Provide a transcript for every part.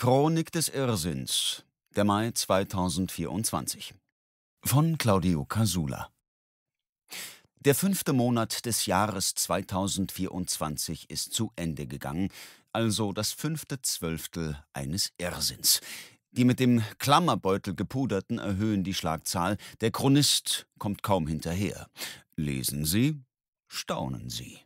Chronik des Irrsinns, der Mai 2024 von Claudio Casula. Der fünfte Monat des Jahres 2024 ist zu Ende gegangen, also das fünfte Zwölftel eines Irrsinns. Die mit dem Klammerbeutel gepuderten erhöhen die Schlagzahl, der Chronist kommt kaum hinterher. Lesen Sie, staunen Sie.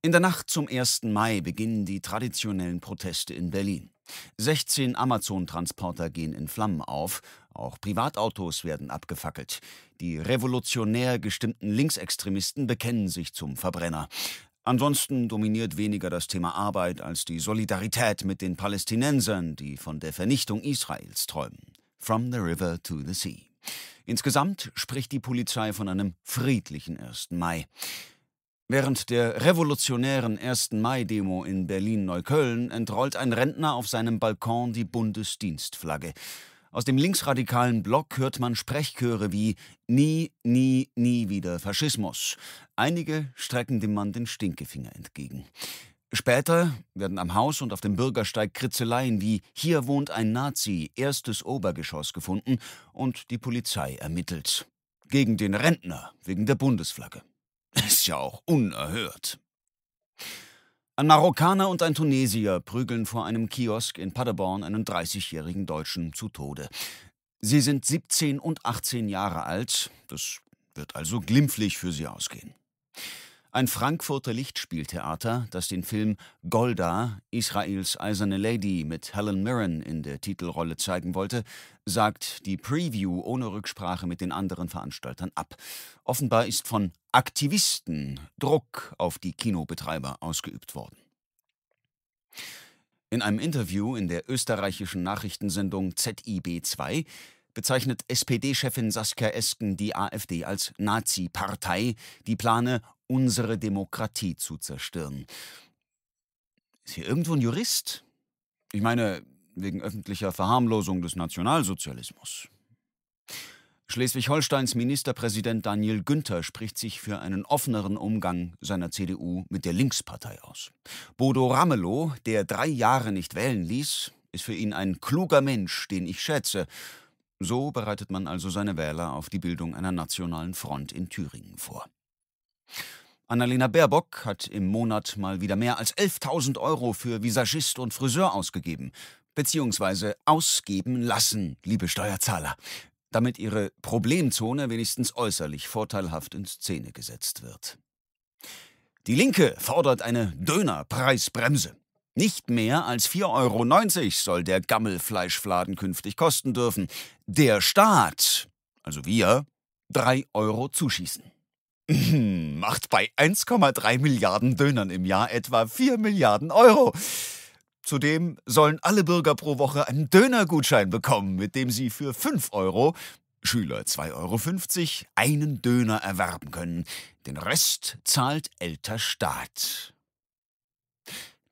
In der Nacht zum 1. Mai beginnen die traditionellen Proteste in Berlin. 16 Amazon-Transporter gehen in Flammen auf, auch Privatautos werden abgefackelt. Die revolutionär gestimmten Linksextremisten bekennen sich zum Verbrenner. Ansonsten dominiert weniger das Thema Arbeit als die Solidarität mit den Palästinensern, die von der Vernichtung Israels träumen. From the River to the Sea. Insgesamt spricht die Polizei von einem friedlichen 1. Mai. Während der revolutionären 1. Mai-Demo in Berlin-Neukölln entrollt ein Rentner auf seinem Balkon die Bundesdienstflagge. Aus dem linksradikalen Block hört man Sprechchöre wie Nie, nie, nie wieder Faschismus. Einige strecken dem Mann den Stinkefinger entgegen. Später werden am Haus und auf dem Bürgersteig Kritzeleien wie Hier wohnt ein Nazi, erstes Obergeschoss gefunden und die Polizei ermittelt. Gegen den Rentner wegen der Bundesflagge. Ist ja auch unerhört. Ein Marokkaner und ein Tunesier prügeln vor einem Kiosk in Paderborn einen 30-jährigen Deutschen zu Tode. Sie sind 17 und 18 Jahre alt, das wird also glimpflich für sie ausgehen. Ein Frankfurter Lichtspieltheater, das den Film Golda, Israels eiserne Lady mit Helen Mirren in der Titelrolle zeigen wollte, sagt die Preview ohne Rücksprache mit den anderen Veranstaltern ab. Offenbar ist von Aktivisten Druck auf die Kinobetreiber ausgeübt worden. In einem Interview in der österreichischen Nachrichtensendung ZIB2 bezeichnet SPD-Chefin Saskia Esken die AfD als Nazi-Partei, die plane, unsere Demokratie zu zerstören. Ist hier irgendwo ein Jurist? Ich meine, wegen öffentlicher Verharmlosung des Nationalsozialismus. Schleswig-Holsteins Ministerpräsident Daniel Günther spricht sich für einen offeneren Umgang seiner CDU mit der Linkspartei aus. Bodo Ramelow, der drei Jahre nicht wählen ließ, ist für ihn ein kluger Mensch, den ich schätze. So bereitet man also seine Wähler auf die Bildung einer nationalen Front in Thüringen vor. Annalena Baerbock hat im Monat mal wieder mehr als 11.000 Euro für Visagist und Friseur ausgegeben, beziehungsweise ausgeben lassen, liebe Steuerzahler, damit ihre Problemzone wenigstens äußerlich vorteilhaft in Szene gesetzt wird. Die Linke fordert eine Dönerpreisbremse. Nicht mehr als 4,90 Euro soll der Gammelfleischfladen künftig kosten dürfen. Der Staat, also wir, 3 Euro zuschießen. Macht bei 1,3 Milliarden Dönern im Jahr etwa 4 Milliarden Euro. Zudem sollen alle Bürger pro Woche einen Dönergutschein bekommen, mit dem sie für 5 Euro, Schüler 2,50 Euro, einen Döner erwerben können. Den Rest zahlt älter Staat.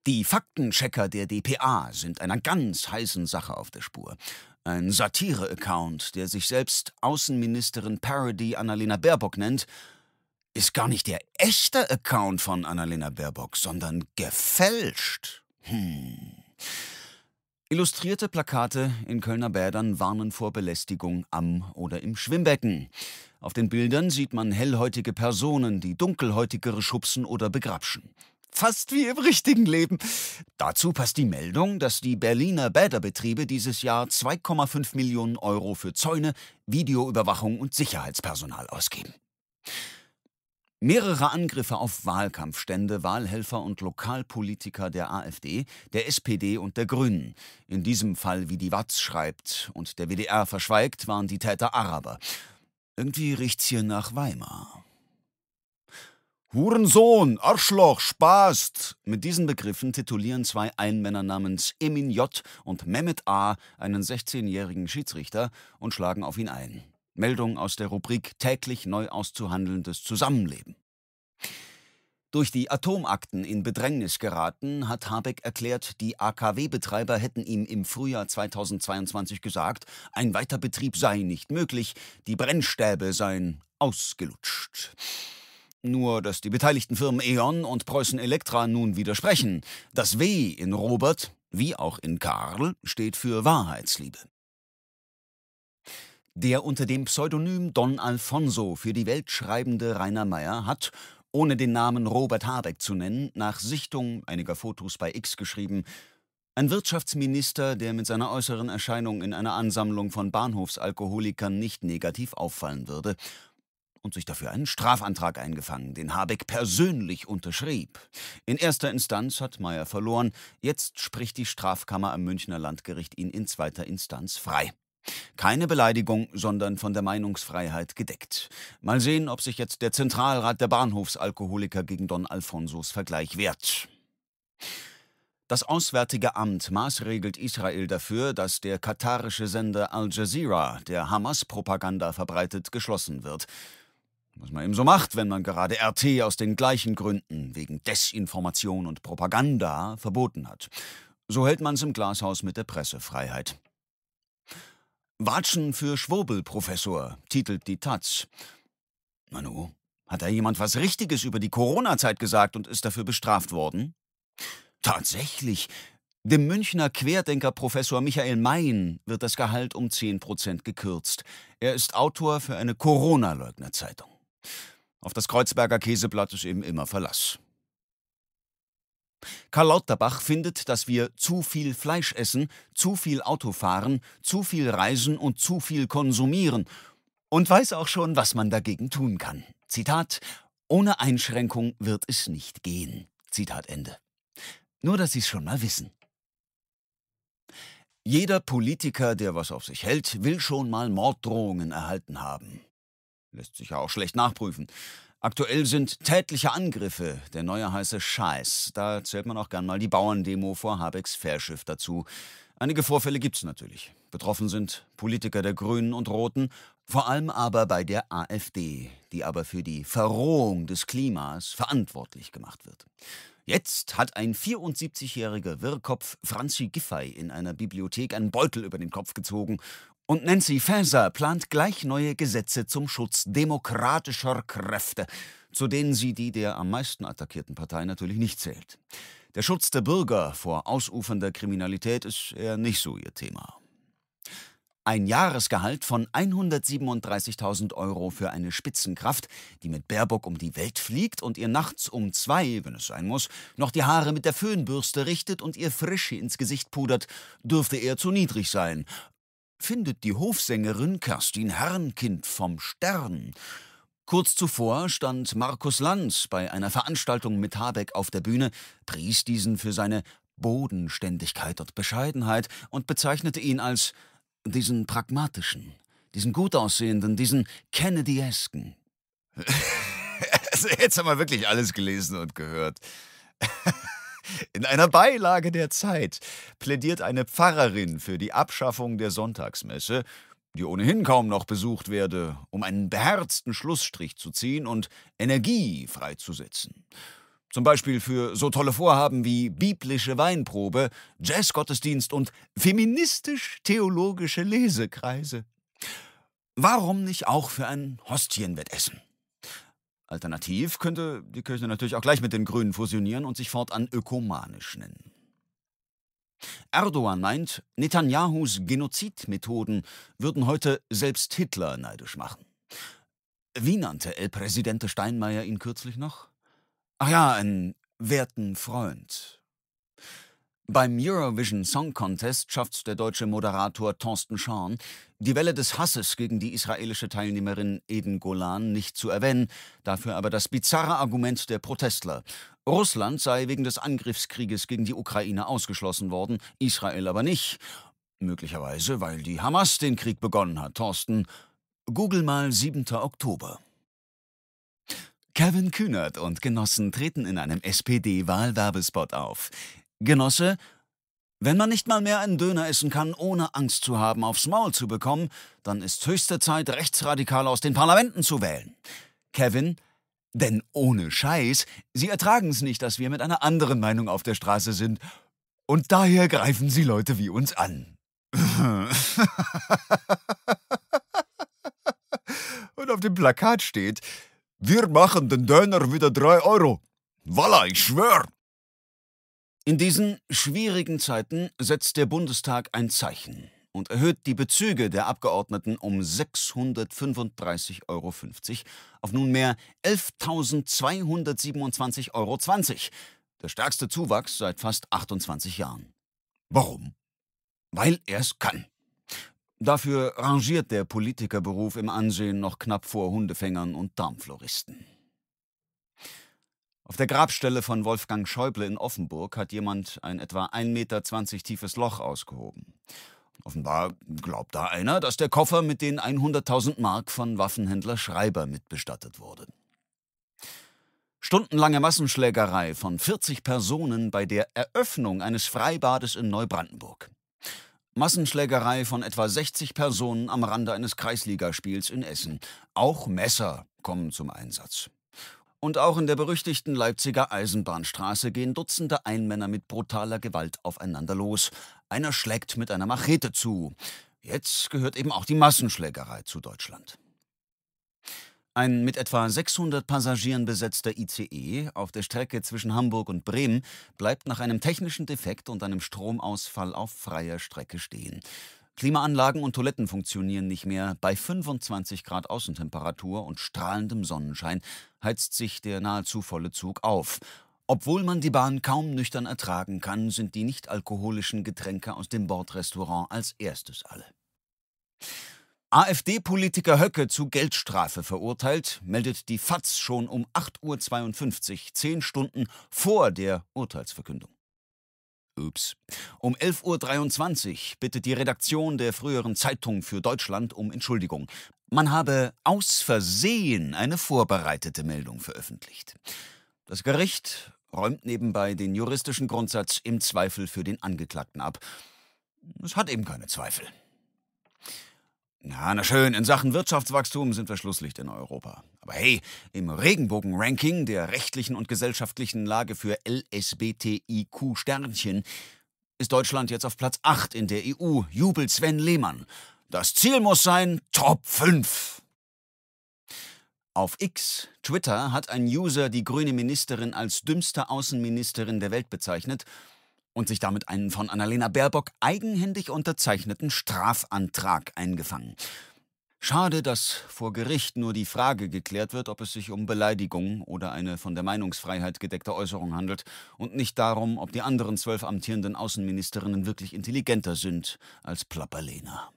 Die Faktenchecker der DPA sind einer ganz heißen Sache auf der Spur. Ein Satire-Account, der sich selbst Außenministerin Parody Annalena Baerbock nennt, ist gar nicht der echte Account von Annalena Baerbock, sondern gefälscht. Hm. Illustrierte Plakate in Kölner Bädern warnen vor Belästigung am oder im Schwimmbecken. Auf den Bildern sieht man hellhäutige Personen, die dunkelhäutigere schubsen oder begrapschen. Fast wie im richtigen Leben. Dazu passt die Meldung, dass die Berliner Bäderbetriebe dieses Jahr 2,5 Millionen Euro für Zäune, Videoüberwachung und Sicherheitspersonal ausgeben. Mehrere Angriffe auf Wahlkampfstände, Wahlhelfer und Lokalpolitiker der AfD, der SPD und der Grünen. In diesem Fall, wie die Watz schreibt und der WDR verschweigt, waren die Täter Araber. Irgendwie riecht's hier nach Weimar. Hurensohn, Arschloch, Spaß. Mit diesen Begriffen titulieren zwei Einmänner namens Emin J. und Mehmet A. einen 16-jährigen Schiedsrichter und schlagen auf ihn ein. Meldung aus der Rubrik Täglich neu auszuhandelndes Zusammenleben. Durch die Atomakten in Bedrängnis geraten, hat Habeck erklärt, die AKW-Betreiber hätten ihm im Frühjahr 2022 gesagt, ein Weiterbetrieb sei nicht möglich, die Brennstäbe seien ausgelutscht. Nur, dass die beteiligten Firmen E.ON und Preußen Elektra nun widersprechen. Das W in Robert, wie auch in Karl, steht für Wahrheitsliebe. Der unter dem Pseudonym Don Alfonso für die Welt schreibende Rainer Meyer hat, ohne den Namen Robert Habeck zu nennen, nach Sichtung einiger Fotos bei X geschrieben, ein Wirtschaftsminister, der mit seiner äußeren Erscheinung in einer Ansammlung von Bahnhofsalkoholikern nicht negativ auffallen würde und sich dafür einen Strafantrag eingefangen, den Habeck persönlich unterschrieb. In erster Instanz hat Meyer verloren, jetzt spricht die Strafkammer am Münchner Landgericht ihn in zweiter Instanz frei. Keine Beleidigung, sondern von der Meinungsfreiheit gedeckt. Mal sehen, ob sich jetzt der Zentralrat der Bahnhofsalkoholiker gegen Don Alfonsos Vergleich wehrt. Das Auswärtige Amt maßregelt Israel dafür, dass der katarische Sender Al Jazeera, der Hamas-Propaganda verbreitet, geschlossen wird. Was man eben so macht, wenn man gerade RT aus den gleichen Gründen wegen Desinformation und Propaganda verboten hat. So hält man es im Glashaus mit der Pressefreiheit. Watschen für Schwurbelprofessor, titelt die Taz. Manu, hat da jemand was Richtiges über die Corona-Zeit gesagt und ist dafür bestraft worden? Tatsächlich. Dem Münchner Querdenker-Professor Michael Mayen wird das Gehalt um 10 gekürzt. Er ist Autor für eine Corona-Leugner-Zeitung. Auf das Kreuzberger Käseblatt ist eben immer Verlass. Karl Lauterbach findet, dass wir zu viel Fleisch essen, zu viel Auto fahren, zu viel reisen und zu viel konsumieren und weiß auch schon, was man dagegen tun kann. Zitat: Ohne Einschränkung wird es nicht gehen. Zitat Ende. Nur, dass Sie es schon mal wissen. Jeder Politiker, der was auf sich hält, will schon mal Morddrohungen erhalten haben. Lässt sich ja auch schlecht nachprüfen. Aktuell sind tätliche Angriffe der neue heiße Scheiß. Da zählt man auch gern mal die Bauerndemo vor Habecks Fährschiff dazu. Einige Vorfälle gibt's natürlich. Betroffen sind Politiker der Grünen und Roten, vor allem aber bei der AfD, die aber für die Verrohung des Klimas verantwortlich gemacht wird. Jetzt hat ein 74-jähriger Wirrkopf Franzi Giffey in einer Bibliothek einen Beutel über den Kopf gezogen und Nancy Faeser plant gleich neue Gesetze zum Schutz demokratischer Kräfte, zu denen sie die der am meisten attackierten Partei natürlich nicht zählt. Der Schutz der Bürger vor ausufernder Kriminalität ist eher nicht so ihr Thema. Ein Jahresgehalt von 137.000 Euro für eine Spitzenkraft, die mit Baerbock um die Welt fliegt und ihr nachts um zwei, wenn es sein muss, noch die Haare mit der Föhnbürste richtet und ihr Frische ins Gesicht pudert, dürfte eher zu niedrig sein findet die Hofsängerin Kerstin Herrenkind vom Stern. Kurz zuvor stand Markus Lanz bei einer Veranstaltung mit Habeck auf der Bühne, pries diesen für seine Bodenständigkeit und Bescheidenheit und bezeichnete ihn als diesen pragmatischen, diesen gutaussehenden, aussehenden, diesen Kennedyesken. also jetzt haben wir wirklich alles gelesen und gehört. In einer Beilage der Zeit plädiert eine Pfarrerin für die Abschaffung der Sonntagsmesse, die ohnehin kaum noch besucht werde, um einen beherzten Schlussstrich zu ziehen und Energie freizusetzen. Zum Beispiel für so tolle Vorhaben wie biblische Weinprobe, Jazzgottesdienst und feministisch-theologische Lesekreise. Warum nicht auch für ein Hostienwettessen? Alternativ könnte die Kirche natürlich auch gleich mit den Grünen fusionieren und sich fortan ökumanisch nennen. Erdogan meint, Netanyahus Genozidmethoden würden heute selbst Hitler neidisch machen. Wie nannte El Presidente Steinmeier ihn kürzlich noch? Ach ja, einen werten Freund. Beim Eurovision Song Contest schafft der deutsche Moderator Thorsten Schorn, die Welle des Hasses gegen die israelische Teilnehmerin Eden Golan nicht zu erwähnen, dafür aber das bizarre Argument der Protestler. Russland sei wegen des Angriffskrieges gegen die Ukraine ausgeschlossen worden, Israel aber nicht. Möglicherweise, weil die Hamas den Krieg begonnen hat, Thorsten. Google mal 7. Oktober. Kevin Kühnert und Genossen treten in einem SPD-Wahlwerbespot auf. Genosse, wenn man nicht mal mehr einen Döner essen kann, ohne Angst zu haben, aufs Maul zu bekommen, dann ist höchste Zeit, Rechtsradikale aus den Parlamenten zu wählen. Kevin, denn ohne Scheiß, sie ertragen es nicht, dass wir mit einer anderen Meinung auf der Straße sind. Und daher greifen sie Leute wie uns an. Und auf dem Plakat steht, wir machen den Döner wieder 3 Euro. Walla, ich schwör. In diesen schwierigen Zeiten setzt der Bundestag ein Zeichen und erhöht die Bezüge der Abgeordneten um 635,50 Euro auf nunmehr 11.227,20 Euro. Der stärkste Zuwachs seit fast 28 Jahren. Warum? Weil er es kann. Dafür rangiert der Politikerberuf im Ansehen noch knapp vor Hundefängern und Darmfloristen. Auf der Grabstelle von Wolfgang Schäuble in Offenburg hat jemand ein etwa 1,20 Meter tiefes Loch ausgehoben. Offenbar glaubt da einer, dass der Koffer mit den 100.000 Mark von Waffenhändler Schreiber mitbestattet wurde. Stundenlange Massenschlägerei von 40 Personen bei der Eröffnung eines Freibades in Neubrandenburg. Massenschlägerei von etwa 60 Personen am Rande eines Kreisligaspiels in Essen. Auch Messer kommen zum Einsatz und auch in der berüchtigten Leipziger Eisenbahnstraße gehen Dutzende Einmänner mit brutaler Gewalt aufeinander los. Einer schlägt mit einer Machete zu. Jetzt gehört eben auch die Massenschlägerei zu Deutschland. Ein mit etwa 600 Passagieren besetzter ICE auf der Strecke zwischen Hamburg und Bremen bleibt nach einem technischen Defekt und einem Stromausfall auf freier Strecke stehen. Klimaanlagen und Toiletten funktionieren nicht mehr. Bei 25 Grad Außentemperatur und strahlendem Sonnenschein heizt sich der nahezu volle Zug auf. Obwohl man die Bahn kaum nüchtern ertragen kann, sind die nicht-alkoholischen Getränke aus dem Bordrestaurant als erstes alle. AfD-Politiker Höcke zu Geldstrafe verurteilt, meldet die FAZ schon um 8.52 Uhr, zehn Stunden vor der Urteilsverkündung. Ups. Um 11.23 Uhr bittet die Redaktion der früheren Zeitung für Deutschland um Entschuldigung. Man habe aus Versehen eine vorbereitete Meldung veröffentlicht. Das Gericht räumt nebenbei den juristischen Grundsatz im Zweifel für den Angeklagten ab. Es hat eben keine Zweifel. Ja, na schön, in Sachen Wirtschaftswachstum sind wir Schlusslicht in Europa. Aber hey, im Regenbogen-Ranking der rechtlichen und gesellschaftlichen Lage für LSBTIQ-Sternchen ist Deutschland jetzt auf Platz 8 in der EU, jubelt Sven Lehmann. Das Ziel muss sein Top 5. Auf X, Twitter, hat ein User die grüne Ministerin als dümmste Außenministerin der Welt bezeichnet und sich damit einen von Annalena Baerbock eigenhändig unterzeichneten Strafantrag eingefangen. Schade, dass vor Gericht nur die Frage geklärt wird, ob es sich um Beleidigung oder eine von der Meinungsfreiheit gedeckte Äußerung handelt und nicht darum, ob die anderen zwölf amtierenden Außenministerinnen wirklich intelligenter sind als Plapperlena.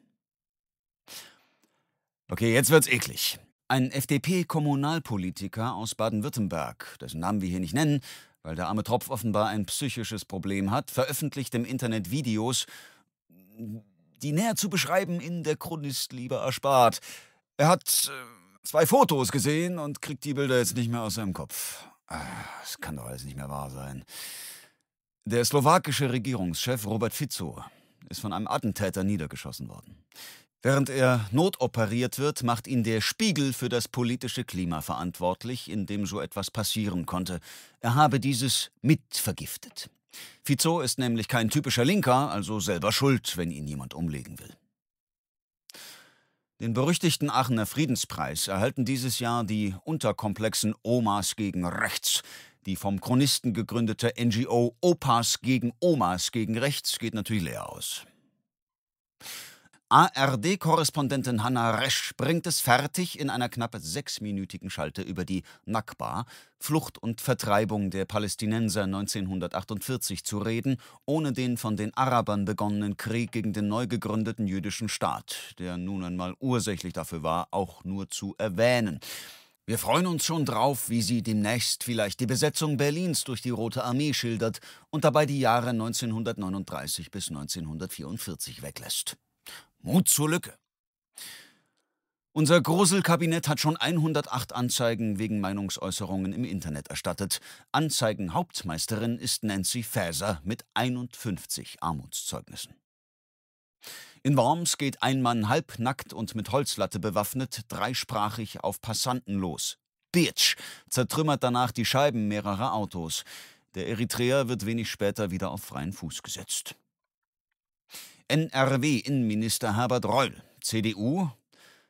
Okay, jetzt wird's eklig. Ein FDP-Kommunalpolitiker aus Baden-Württemberg, dessen Namen wir hier nicht nennen, weil der arme Tropf offenbar ein psychisches Problem hat, veröffentlicht im Internet Videos, die näher zu beschreiben in der Chronist lieber erspart. Er hat äh, zwei Fotos gesehen und kriegt die Bilder jetzt nicht mehr aus seinem Kopf. Das ah, kann doch alles nicht mehr wahr sein. Der slowakische Regierungschef Robert Fico ist von einem Attentäter niedergeschossen worden. Während er notoperiert wird, macht ihn der Spiegel für das politische Klima verantwortlich, in dem so etwas passieren konnte. Er habe dieses mitvergiftet. Fizzo ist nämlich kein typischer Linker, also selber schuld, wenn ihn jemand umlegen will. Den berüchtigten Aachener Friedenspreis erhalten dieses Jahr die unterkomplexen Omas gegen Rechts. Die vom Chronisten gegründete NGO Opas gegen Omas gegen Rechts geht natürlich leer aus. ARD-Korrespondentin Hanna Resch bringt es fertig, in einer knapp sechsminütigen Schalte über die Nakba, Flucht und Vertreibung der Palästinenser 1948 zu reden, ohne den von den Arabern begonnenen Krieg gegen den neu gegründeten jüdischen Staat, der nun einmal ursächlich dafür war, auch nur zu erwähnen. Wir freuen uns schon drauf, wie sie demnächst vielleicht die Besetzung Berlins durch die Rote Armee schildert und dabei die Jahre 1939 bis 1944 weglässt. Mut zur Lücke. Unser Gruselkabinett hat schon 108 Anzeigen wegen Meinungsäußerungen im Internet erstattet. Anzeigenhauptmeisterin ist Nancy Faeser mit 51 Armutszeugnissen. In Worms geht ein Mann halbnackt und mit Holzlatte bewaffnet dreisprachig auf Passanten los. Bitch! Zertrümmert danach die Scheiben mehrerer Autos. Der Eritreer wird wenig später wieder auf freien Fuß gesetzt. NRW-Innenminister Herbert Reul, CDU,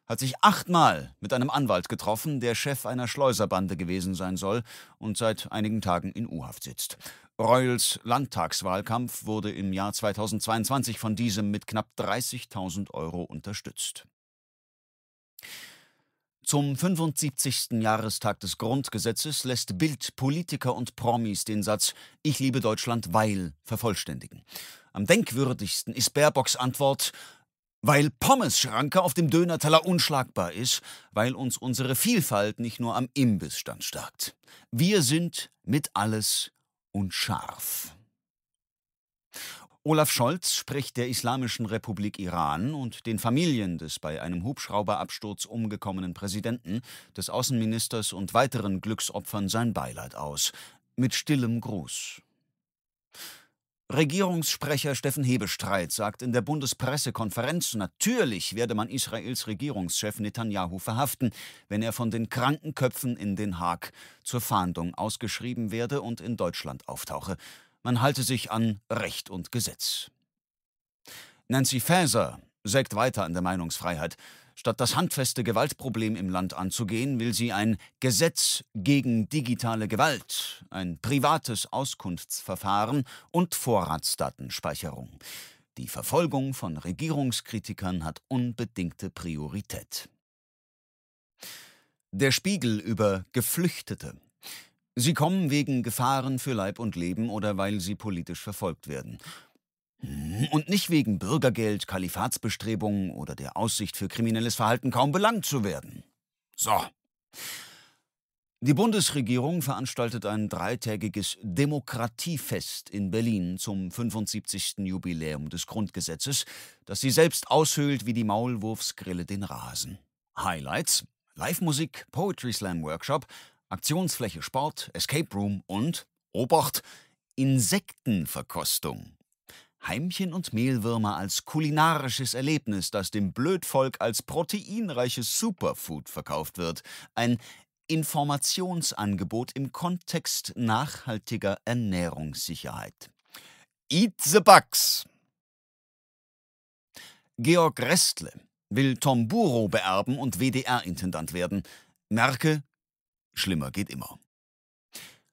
hat sich achtmal mit einem Anwalt getroffen, der Chef einer Schleuserbande gewesen sein soll und seit einigen Tagen in U-Haft sitzt. Reuls Landtagswahlkampf wurde im Jahr 2022 von diesem mit knapp 30.000 Euro unterstützt. Zum 75. Jahrestag des Grundgesetzes lässt Bild Politiker und Promis den Satz Ich liebe Deutschland, weil vervollständigen. Am denkwürdigsten ist Baerbocks Antwort, weil Pommes-Schranke auf dem Dönerteller unschlagbar ist, weil uns unsere Vielfalt nicht nur am Imbissstand stärkt. Wir sind mit alles unscharf. Olaf Scholz spricht der Islamischen Republik Iran und den Familien des bei einem Hubschrauberabsturz umgekommenen Präsidenten, des Außenministers und weiteren Glücksopfern sein Beileid aus, mit stillem Gruß. Regierungssprecher Steffen Hebestreit sagt in der Bundespressekonferenz, natürlich werde man Israels Regierungschef Netanyahu verhaften, wenn er von den kranken Köpfen in Den Haag zur Fahndung ausgeschrieben werde und in Deutschland auftauche. Man halte sich an Recht und Gesetz. Nancy Faeser sägt weiter an der Meinungsfreiheit. Statt das handfeste Gewaltproblem im Land anzugehen, will sie ein Gesetz gegen digitale Gewalt, ein privates Auskunftsverfahren und Vorratsdatenspeicherung. Die Verfolgung von Regierungskritikern hat unbedingte Priorität. Der Spiegel über Geflüchtete. Sie kommen wegen Gefahren für Leib und Leben oder weil sie politisch verfolgt werden. Und nicht wegen Bürgergeld, Kalifatsbestrebungen oder der Aussicht für kriminelles Verhalten kaum belangt zu werden. So. Die Bundesregierung veranstaltet ein dreitägiges Demokratiefest in Berlin zum 75. Jubiläum des Grundgesetzes, das sie selbst aushöhlt wie die Maulwurfsgrille den Rasen. Highlights: Live-Musik, Poetry Slam Workshop, Aktionsfläche Sport, Escape Room und, Obacht, Insektenverkostung. Heimchen und Mehlwürmer als kulinarisches Erlebnis, das dem Blödvolk als proteinreiches Superfood verkauft wird. Ein Informationsangebot im Kontext nachhaltiger Ernährungssicherheit. Eat the Bugs! Georg Restle will Tom Buro beerben und WDR-Intendant werden. Merke, schlimmer geht immer.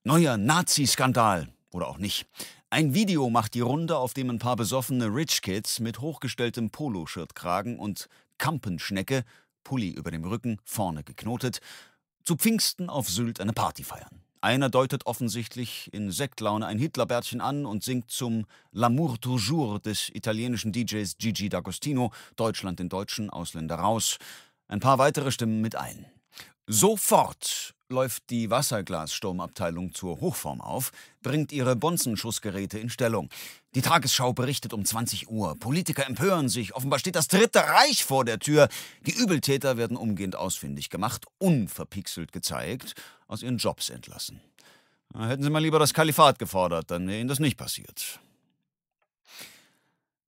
Neuer Nazi-Skandal oder auch nicht. Ein Video macht die Runde, auf dem ein paar besoffene Rich Kids mit hochgestelltem Poloshirtkragen und Kampenschnecke, Pulli über dem Rücken, vorne geknotet, zu Pfingsten auf Sylt eine Party feiern. Einer deutet offensichtlich in Sektlaune ein Hitlerbärtchen an und singt zum L'amour toujours des italienischen DJs Gigi D'Agostino, Deutschland den Deutschen, Ausländer raus. Ein paar weitere stimmen mit ein. Sofort läuft die Wasserglassturmabteilung zur Hochform auf, bringt ihre Bonzenschussgeräte in Stellung. Die Tagesschau berichtet um 20 Uhr. Politiker empören sich. Offenbar steht das Dritte Reich vor der Tür. Die Übeltäter werden umgehend ausfindig gemacht, unverpixelt gezeigt, aus ihren Jobs entlassen. Hätten Sie mal lieber das Kalifat gefordert, dann wäre Ihnen das nicht passiert.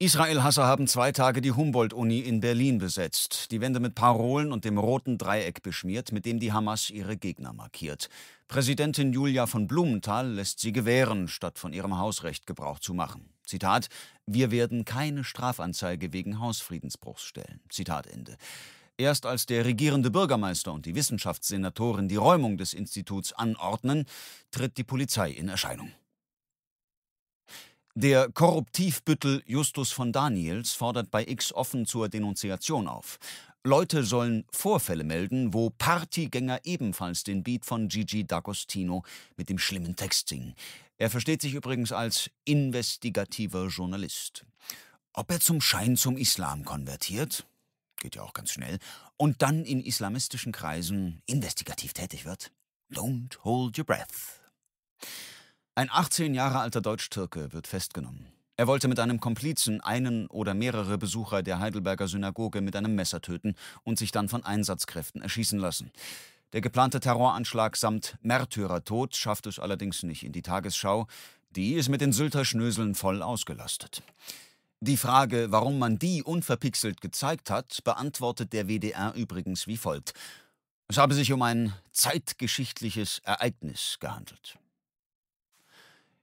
Israel-Hasser haben zwei Tage die Humboldt-Uni in Berlin besetzt, die Wände mit Parolen und dem roten Dreieck beschmiert, mit dem die Hamas ihre Gegner markiert. Präsidentin Julia von Blumenthal lässt sie gewähren, statt von ihrem Hausrecht Gebrauch zu machen. Zitat: Wir werden keine Strafanzeige wegen Hausfriedensbruchs stellen. Zitat Ende. Erst als der regierende Bürgermeister und die Wissenschaftssenatorin die Räumung des Instituts anordnen, tritt die Polizei in Erscheinung. Der Korruptivbüttel Justus von Daniels fordert bei X offen zur Denunziation auf. Leute sollen Vorfälle melden, wo Partygänger ebenfalls den Beat von Gigi D'Agostino mit dem schlimmen Text singen. Er versteht sich übrigens als investigativer Journalist. Ob er zum Schein zum Islam konvertiert, geht ja auch ganz schnell, und dann in islamistischen Kreisen investigativ tätig wird? Don't hold your breath. Ein 18 Jahre alter Deutsch-Türke wird festgenommen. Er wollte mit einem Komplizen einen oder mehrere Besucher der Heidelberger Synagoge mit einem Messer töten und sich dann von Einsatzkräften erschießen lassen. Der geplante Terroranschlag samt Märtyrertod schafft es allerdings nicht in die Tagesschau. Die ist mit den Sylter Schnöseln voll ausgelastet. Die Frage, warum man die unverpixelt gezeigt hat, beantwortet der WDR übrigens wie folgt. Es habe sich um ein zeitgeschichtliches Ereignis gehandelt.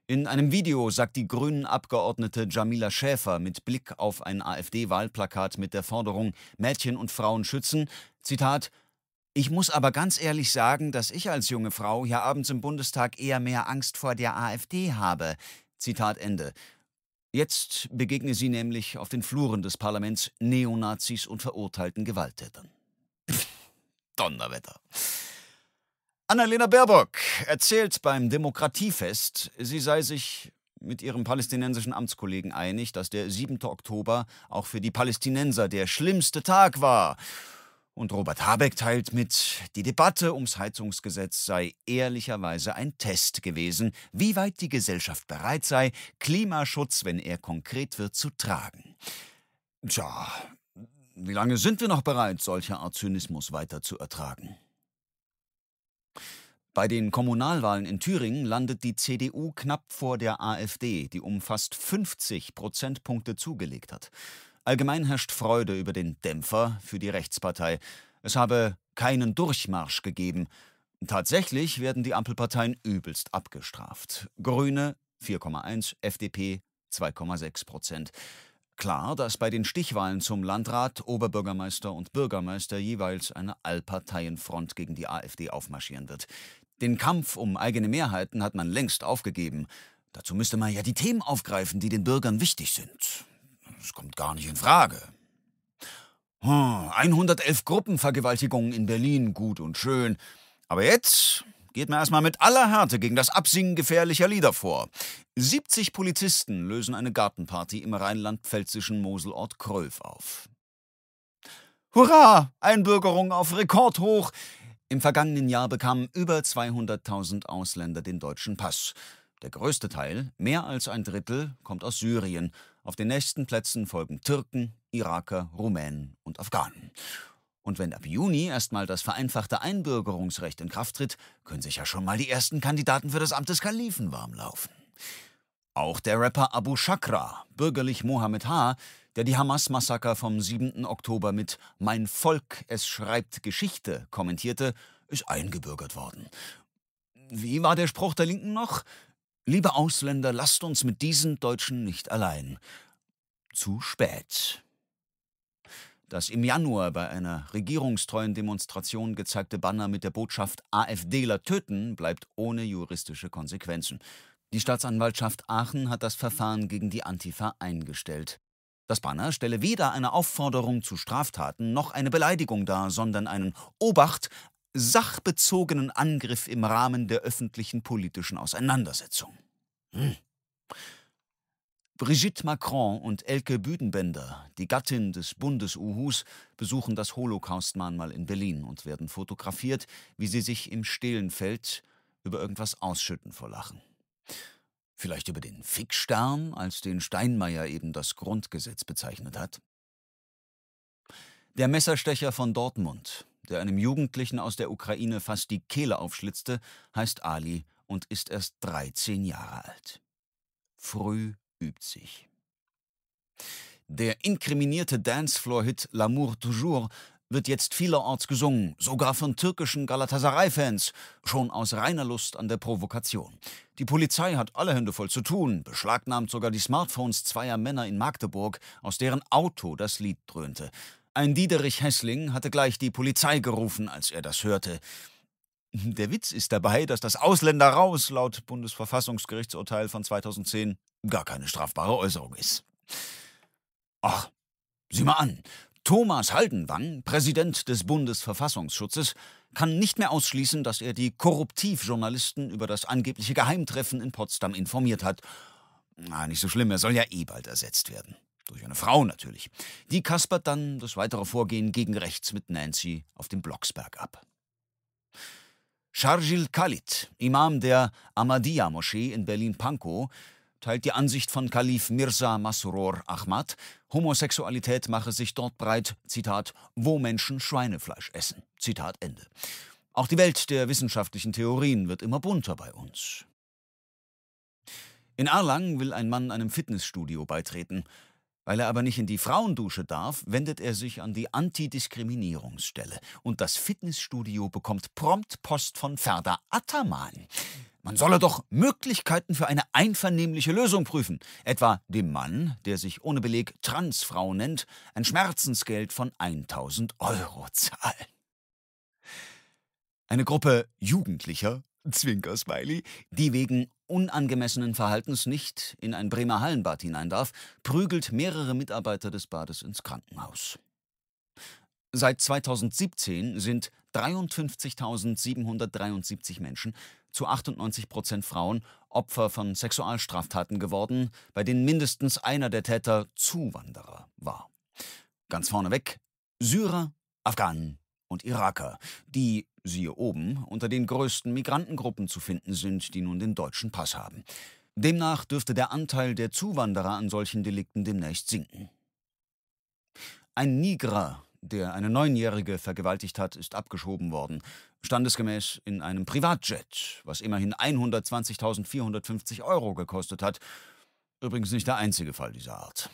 In einem Video sagt die grünen Abgeordnete Jamila Schäfer mit Blick auf ein AfD-Wahlplakat mit der Forderung Mädchen und Frauen schützen, Zitat, ich muss aber ganz ehrlich sagen, dass ich als junge Frau hier abends im Bundestag eher mehr Angst vor der AfD habe. Zitat Ende. Jetzt begegne sie nämlich auf den Fluren des Parlaments Neonazis und verurteilten Gewalttätern. Donnerwetter. Annalena Baerbock erzählt beim Demokratiefest, sie sei sich mit ihrem palästinensischen Amtskollegen einig, dass der 7. Oktober auch für die Palästinenser der schlimmste Tag war. Und Robert Habeck teilt mit, die Debatte ums Heizungsgesetz sei ehrlicherweise ein Test gewesen, wie weit die Gesellschaft bereit sei, Klimaschutz, wenn er konkret wird, zu tragen. Tja, wie lange sind wir noch bereit, solcher Art Zynismus weiter zu ertragen? Bei den Kommunalwahlen in Thüringen landet die CDU knapp vor der AfD, die um fast 50 Prozentpunkte zugelegt hat. Allgemein herrscht Freude über den Dämpfer für die Rechtspartei. Es habe keinen Durchmarsch gegeben. Tatsächlich werden die Ampelparteien übelst abgestraft. Grüne 4,1, FDP 2,6 Prozent. Klar, dass bei den Stichwahlen zum Landrat, Oberbürgermeister und Bürgermeister jeweils eine Allparteienfront gegen die AfD aufmarschieren wird. Den Kampf um eigene Mehrheiten hat man längst aufgegeben. Dazu müsste man ja die Themen aufgreifen, die den Bürgern wichtig sind. Das kommt gar nicht in Frage. 111 hm, Gruppenvergewaltigungen in Berlin, gut und schön. Aber jetzt geht man erstmal mit aller Härte gegen das Absingen gefährlicher Lieder vor. 70 Polizisten lösen eine Gartenparty im rheinland-pfälzischen Moselort Krölf auf. Hurra! Einbürgerung auf Rekordhoch! Im vergangenen Jahr bekamen über 200.000 Ausländer den deutschen Pass. Der größte Teil, mehr als ein Drittel, kommt aus Syrien. Auf den nächsten Plätzen folgen Türken, Iraker, Rumänen und Afghanen. Und wenn ab Juni erstmal das vereinfachte Einbürgerungsrecht in Kraft tritt, können sich ja schon mal die ersten Kandidaten für das Amt des Kalifen warmlaufen. Auch der Rapper Abu Shakra, bürgerlich Mohammed H., der die Hamas-Massaker vom 7. Oktober mit Mein Volk, es schreibt Geschichte kommentierte, ist eingebürgert worden. Wie war der Spruch der Linken noch? Liebe Ausländer, lasst uns mit diesen Deutschen nicht allein. Zu spät. Das im Januar bei einer regierungstreuen Demonstration gezeigte Banner mit der Botschaft AfDler töten bleibt ohne juristische Konsequenzen. Die Staatsanwaltschaft Aachen hat das Verfahren gegen die Antifa eingestellt. Das Banner stelle weder eine Aufforderung zu Straftaten noch eine Beleidigung dar, sondern einen Obacht, sachbezogenen Angriff im Rahmen der öffentlichen politischen Auseinandersetzung. Hm. Brigitte Macron und Elke Büdenbender, die Gattin des Bundes-Uhus, besuchen das Holocaust-Mahnmal in Berlin und werden fotografiert, wie sie sich im stillen Feld über irgendwas ausschütten vor Lachen. Vielleicht über den Fickstern, als den Steinmeier eben das Grundgesetz bezeichnet hat. Der Messerstecher von Dortmund, der einem Jugendlichen aus der Ukraine fast die Kehle aufschlitzte, heißt Ali und ist erst 13 Jahre alt. Früh übt sich. Der inkriminierte Dancefloor-Hit L'amour toujours wird jetzt vielerorts gesungen, sogar von türkischen Galatasaray-Fans, schon aus reiner Lust an der Provokation. Die Polizei hat alle Hände voll zu tun, beschlagnahmt sogar die Smartphones zweier Männer in Magdeburg, aus deren Auto das Lied dröhnte. Ein Diederich Hessling hatte gleich die Polizei gerufen, als er das hörte. Der Witz ist dabei, dass das Ausländer raus laut Bundesverfassungsgerichtsurteil von 2010 gar keine strafbare Äußerung ist. Ach, sieh mal an. Thomas Haldenwang, Präsident des Bundesverfassungsschutzes, kann nicht mehr ausschließen, dass er die Korruptivjournalisten über das angebliche Geheimtreffen in Potsdam informiert hat. Na, ah, nicht so schlimm, er soll ja eh bald ersetzt werden. Durch eine Frau natürlich. Die kaspert dann das weitere Vorgehen gegen rechts mit Nancy auf dem Blocksberg ab. Sharjil Khalid, Imam der Ahmadiyya-Moschee in Berlin-Pankow, teilt die Ansicht von Kalif Mirza Masroor Ahmad, Homosexualität mache sich dort breit, Zitat, wo Menschen Schweinefleisch essen. Zitat Ende. Auch die Welt der wissenschaftlichen Theorien wird immer bunter bei uns. In Erlangen will ein Mann einem Fitnessstudio beitreten. Weil er aber nicht in die Frauendusche darf, wendet er sich an die Antidiskriminierungsstelle. Und das Fitnessstudio bekommt prompt Post von Ferda Ataman. Man solle doch Möglichkeiten für eine einvernehmliche Lösung prüfen. Etwa dem Mann, der sich ohne Beleg Transfrau nennt, ein Schmerzensgeld von 1000 Euro zahlen. Eine Gruppe Jugendlicher Zwinker-Smiley, die wegen unangemessenen Verhaltens nicht in ein Bremer Hallenbad hinein darf, prügelt mehrere Mitarbeiter des Bades ins Krankenhaus. Seit 2017 sind 53.773 Menschen, zu 98 Prozent Frauen, Opfer von Sexualstraftaten geworden, bei denen mindestens einer der Täter Zuwanderer war. Ganz vorneweg Syrer, Afghanen, und Iraker, die, siehe oben, unter den größten Migrantengruppen zu finden sind, die nun den deutschen Pass haben. Demnach dürfte der Anteil der Zuwanderer an solchen Delikten demnächst sinken. Ein Nigra, der eine Neunjährige vergewaltigt hat, ist abgeschoben worden, standesgemäß in einem Privatjet, was immerhin 120.450 Euro gekostet hat. Übrigens nicht der einzige Fall dieser Art.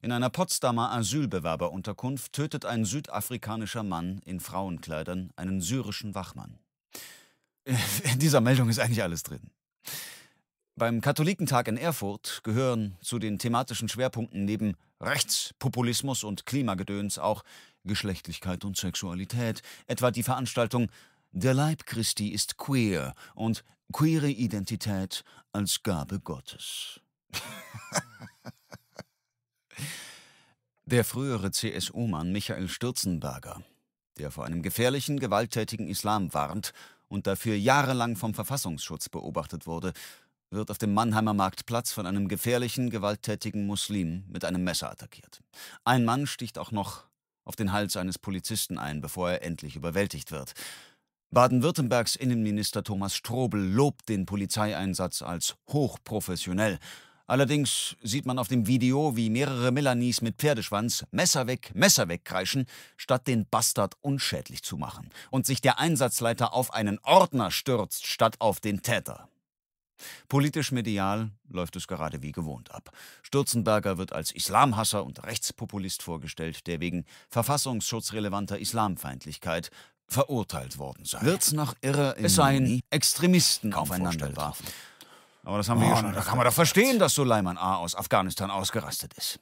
In einer Potsdamer Asylbewerberunterkunft tötet ein südafrikanischer Mann in Frauenkleidern einen syrischen Wachmann. In dieser Meldung ist eigentlich alles drin. Beim Katholikentag in Erfurt gehören zu den thematischen Schwerpunkten neben Rechtspopulismus und Klimagedöns auch Geschlechtlichkeit und Sexualität, etwa die Veranstaltung Der Leib Christi ist queer und queere Identität als Gabe Gottes. Der frühere CSU-Mann Michael Stürzenberger, der vor einem gefährlichen, gewalttätigen Islam warnt und dafür jahrelang vom Verfassungsschutz beobachtet wurde, wird auf dem Mannheimer Marktplatz von einem gefährlichen, gewalttätigen Muslim mit einem Messer attackiert. Ein Mann sticht auch noch auf den Hals eines Polizisten ein, bevor er endlich überwältigt wird. Baden-Württembergs Innenminister Thomas Strobel lobt den Polizeieinsatz als hochprofessionell Allerdings sieht man auf dem Video, wie mehrere Melanies mit Pferdeschwanz Messer weg, Messer weg kreischen, statt den Bastard unschädlich zu machen und sich der Einsatzleiter auf einen Ordner stürzt, statt auf den Täter. Politisch medial läuft es gerade wie gewohnt ab. Stürzenberger wird als Islamhasser und Rechtspopulist vorgestellt, der wegen verfassungsschutzrelevanter Islamfeindlichkeit verurteilt worden sei. Wird's noch irre im Es seien Extremisten aufeinander aber das haben oh, wir ja schon. Da kann man doch verstehen, dass Suleiman A. aus Afghanistan ausgerastet ist.